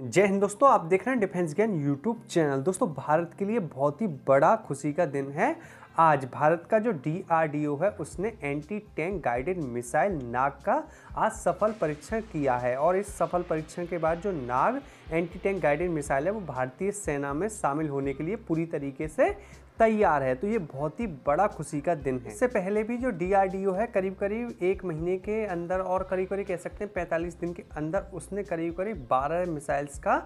जय हिंद दोस्तों आप देख रहे हैं डिफेंस गैन यूट्यूब चैनल दोस्तों भारत के लिए बहुत ही बड़ा खुशी का दिन है आज भारत का जो डीआरडीओ है उसने anti tank guided missile Nag का आज सफल परीक्षण किया है और इस सफल परीक्षण के बाद जो Nag anti tank guided missile है वो भारतीय सेना में शामिल होने के लिए पूरी तरीके से तैयार है तो ये बहुत ही बड़ा खुशी का दिन है इससे पहले भी जो डीआरडीओ है करीब करीब एक महीने के अंदर और करीब करीब कह सकते हैं 45 दिन के अंदर उसने करीब करीब 12 मिसाइल्स का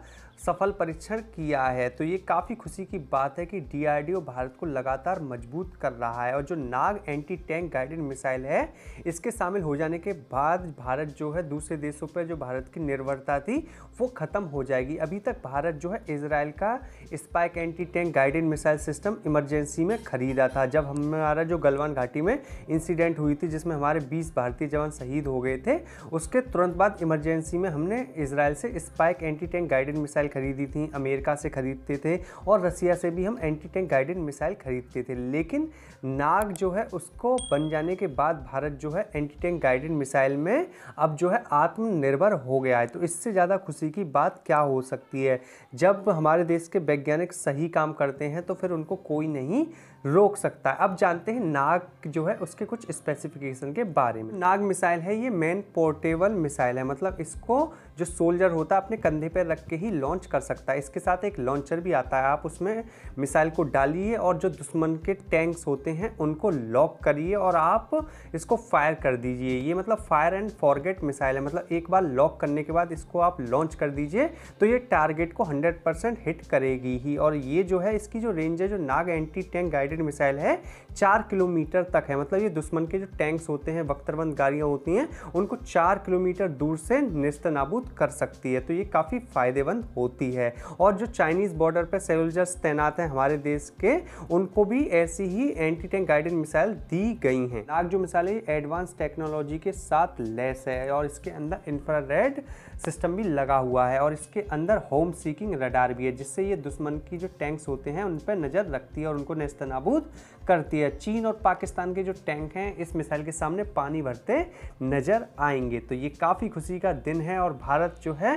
सफल परीक्षण किया है तो ये काफ़ी खुशी की बात है कि डीआरडीओ भारत को लगातार मजबूत मजबूत कर रहा है और जो Nag anti tank guided missile है इसके शामिल हो जाने के बाद भारत जो है दूसरे देशों पर जो भारत की निर्भरता थी वो ख़त्म हो जाएगी अभी तक भारत जो है इसराइल का Spike anti tank guided missile system emergency में खरीदा था जब हमारा जो गलवान घाटी में इंसिडेंट हुई थी जिसमें हमारे बीस भारतीय जवान शहीद हो गए थे उसके तुरंत बाद इमरजेंसी में हमने इसराइल से Spike anti tank guided missile खरीदी थी अमेरिका से खरीदते थे और रसिया से भी हम एंटी टैंक गाइडेड मिसाइल खरीदते थे लेकिन लेकिन नाग जो है उसको बन जाने के बाद भारत जो है एंटी टैंक गाइडेड मिसाइल में अब जो है आत्मनिर्भर हो गया है तो इससे ज़्यादा खुशी की बात क्या हो सकती है जब हमारे देश के वैज्ञानिक सही काम करते हैं तो फिर उनको कोई नहीं रोक सकता है अब जानते हैं नाग जो है उसके कुछ स्पेसिफिकेशन के बारे में नाग मिसाइल है ये मेन पोर्टेबल मिसाइल है मतलब इसको जो सोल्जर होता है अपने कंधे पर रख के ही लॉन्च कर सकता है इसके साथ एक लॉन्चर भी आता है आप उसमें मिसाइल को डालिए और जो दुश्मन के टैंक टैंक्स होते हैं उनको लॉक करिए और आप इसको फायर कर दीजिए ये मतलब फायर एंड फॉरगेट मिसाइल है मतलब एक बार लॉक करने के बाद इसको आप लॉन्च कर दीजिए तो ये टारगेट को 100% हिट करेगी ही और ये जो है इसकी जो रेंज है जो Nag anti tank guided missile है चार किलोमीटर तक है मतलब ये दुश्मन के जो टैंक्स होते हैं बख्तरबंद गाड़ियाँ होती हैं उनको चार किलोमीटर दूर से नस्त नाबूद कर सकती है तो ये काफ़ी फ़ायदेमंद होती है और जो चाइनीज़ बॉर्डर पर सोल्जर्स तैनात हैं हमारे देश के उनको भी ऐसी ऐसी ही एंटी टैंक गाइडेड मिसाइल दी गई हैं नाग जो मिसाइलें एडवांस टेक्नोलॉजी के साथ लेस है और इसके अंदर इंफ्रारेड सिस्टम भी लगा हुआ है और इसके अंदर होम सीकिंग रडार भी है जिससे ये दुश्मन की जो टैंक्स होते हैं उन पर नज़र रखती है और उनको नेस्तनाबूद करती है चीन और पाकिस्तान के जो टैंक हैं इस मिसाइल के सामने पानी भरते नज़र आएंगे तो ये काफ़ी खुशी का दिन है और भारत जो है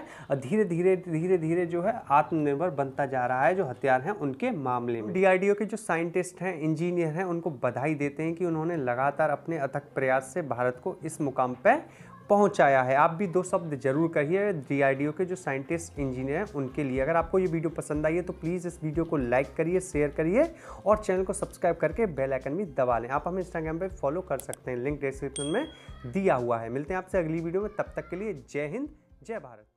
धीरे धीरे धीरे धीरे जो है आत्मनिर्भर बनता जा रहा है जो हथियार हैं उनके मामले में डी के जो साइंटिस्ट हैं इंजीनियर हैं उनको बधाई देते हैं कि उन्होंने लगातार अपने अथक प्रयास से भारत को इस मुकाम पर पहुंचाया है आप भी दो शब्द जरूर कहिए डीआरडीओ के जो साइंटिस्ट इंजीनियर हैं उनके लिए अगर आपको ये वीडियो पसंद आई है तो प्लीज़ इस वीडियो को लाइक करिए शेयर करिए और चैनल को सब्सक्राइब करके बेल आइकन भी दबा लें आप हमें इंस्टाग्राम पे फॉलो कर सकते हैं लिंक डिस्क्रिप्शन में दिया हुआ है मिलते हैं आपसे अगली वीडियो में तब तक के लिए जय हिंद जय भारत